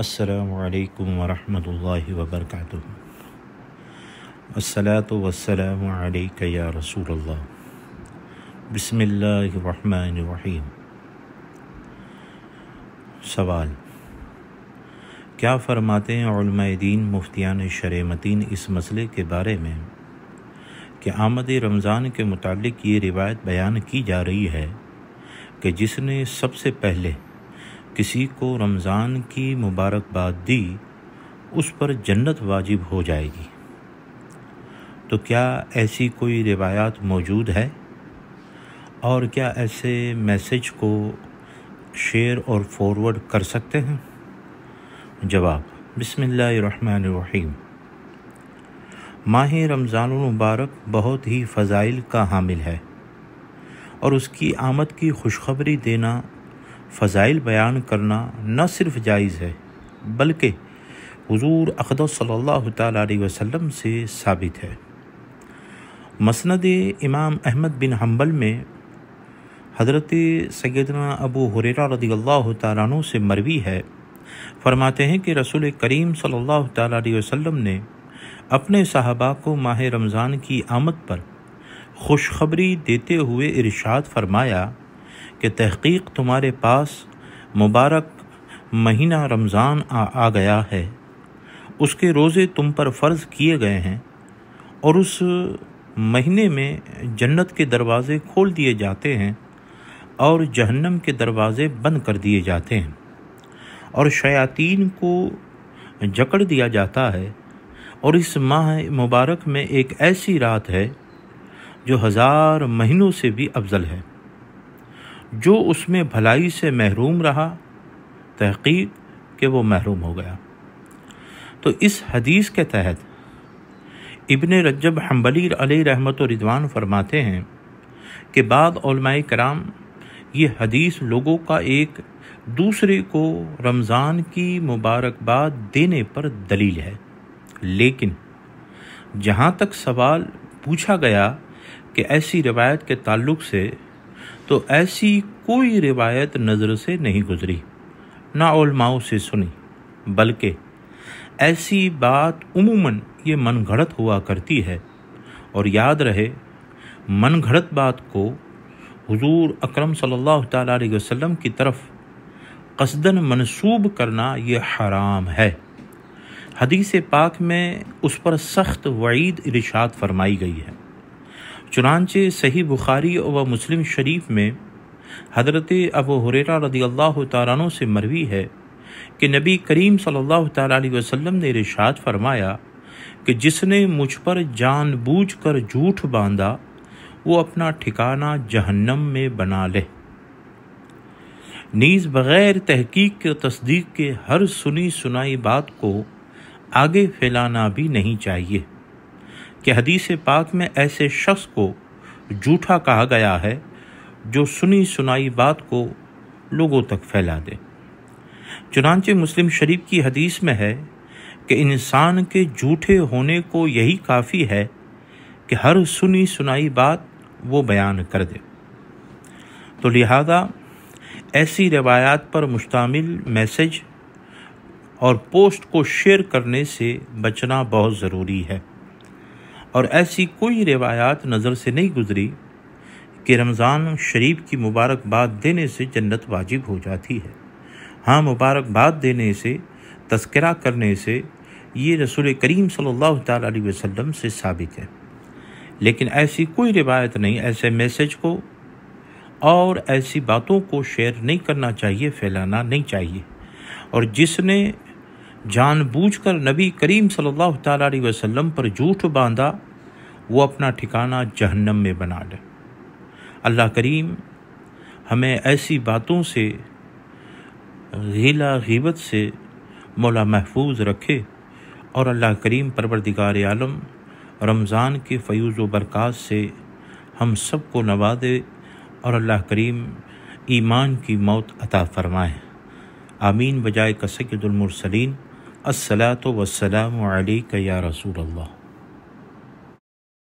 असलकम वरहमल वबरक असलात वसलम या रसूल बसमीम सवाल क्या फ़रमाते हैं दीन मुफ्तियान शरमतीन इस मसले के बारे में कि आमद रमज़ान के मुतालिक ये रिवायत बयान की जा रही है कि जिसने सबसे पहले किसी को रमज़ान की मुबारकबाद दी उस पर जन्नत वाजिब हो जाएगी तो क्या ऐसी कोई रिवायात मौजूद है और क्या ऐसे मैसेज को शेयर और फॉरवर्ड कर सकते हैं जवाब बसमीम माह रमज़ान मुबारक बहुत ही फ़ज़ाइल का हामिल है और उसकी आमद की खुशखबरी देना फ़ज़ाइल बयान करना न सिर्फ जायज़ है बल्कि हुजूर अकदस सल्लल्लाहु अलैहि वसल्लम से साबित है मसनद इमाम अहमद बिन हम्बल में हज़रत सैदना अबू हुरेरा रदी अल्लाह तु से मरवी है फरमाते हैं कि रसूल करीम सल्लल्लाहु अलैहि वसल्लम ने अपने साहबा को माह रमज़ान की आमद पर खुशखबरी देते हुए इरशाद फरमाया कि तहकीक तुम्हारे पास मुबारक महीना रमज़ान आ, आ गया है उसके रोज़े तुम पर फ़र्ज़ किए गए हैं और उस महीने में जन्नत के दरवाज़े खोल दिए जाते हैं और जहन्नम के दरवाज़े बंद कर दिए जाते हैं और शयातीन को जकड़ दिया जाता है और इस माह मुबारक में एक ऐसी रात है जो हज़ार महीनों से भी अफजल है जो उसमें भलाई से महरूम रहा तहकीक के वो महरूम हो गया तो इस हदीस के तहत इबन रजब हम्बलीर अली रहमत रिदवान फरमाते हैं कि बाद कराम ये हदीस लोगों का एक दूसरे को रमज़ान की मुबारकबाद देने पर दलील है लेकिन जहाँ तक सवाल पूछा गया कि ऐसी रवायत के ताल्लुक से तो ऐसी कोई रिवायत नज़र से नहीं गुजरी ना उलमाओं से सुनी बल्कि ऐसी बात उमूमन ये मन घड़त हुआ करती है और याद रहे मन घड़त बात को हुजूर अकरम सल्लल्लाहु अलैहि वसल्लम की तरफ कसदन मनसूब करना ये हराम है हदीस पाक में उस पर सख्त वईद इरशाद फरमाई गई है चुनानचे सही बुखारी व मुस्लिम शरीफ में हजरत अब हुरेरा रदी अल्लाह तारों से मरवी है कि नबी करीम सल्लल्लाहु अलैहि वसल्लम ने रिशात फरमाया कि जिसने मुझ पर जानबूझकर झूठ बांधा वो अपना ठिकाना जहन्नम में बना ले नीज बग़ैर तहकीक के तस्दीक के हर सुनी सुनाई बात को आगे फैलाना भी नहीं चाहिए कि हदीस पाक में ऐसे शख्स को झूठा कहा गया है जो सुनी सुनाई बात को लोगों तक फैला दे चुनानचे मुस्लिम शरीफ की हदीस में है कि इंसान के झूठे होने को यही काफ़ी है कि हर सुनी सुनाई बात वो बयान कर दे तो लिहाजा ऐसी रवायात पर मुश्तमिल मैसेज और पोस्ट को शेयर करने से बचना बहुत ज़रूरी है और ऐसी कोई रिवायात नज़र से नहीं गुजरी कि रमज़ान शरीफ की मुबारकबाद देने से जन्नत वाजिब हो जाती है हाँ मुबारकबाद देने से तस्करा करने से ये रसूल करीम सल्लल्लाहु अलैहि वसल्लम से साबित है लेकिन ऐसी कोई रिवायत नहीं ऐसे मैसेज को और ऐसी बातों को शेयर नहीं करना चाहिए फैलाना नहीं चाहिए और जिसने जानबूझकर नबी करीम सल्लल्लाहु अलैहि वसल्लम पर झूठ बांधा वो अपना ठिकाना जहन्नम में बना ले अल्लाह करीम हमें ऐसी बातों से गीला गीबत से मौला महफूज रखे और अल्लाह करीम परवरदिगार आलम रमज़ान के फयूज़ व बरक़ात से हम सब को नवा और अल्लाह करीम ईमान की मौत अता फ़रमाए आमीन बजाय कसैदुलमरसलिन असला तो वसलाम या रसूल अल्लाह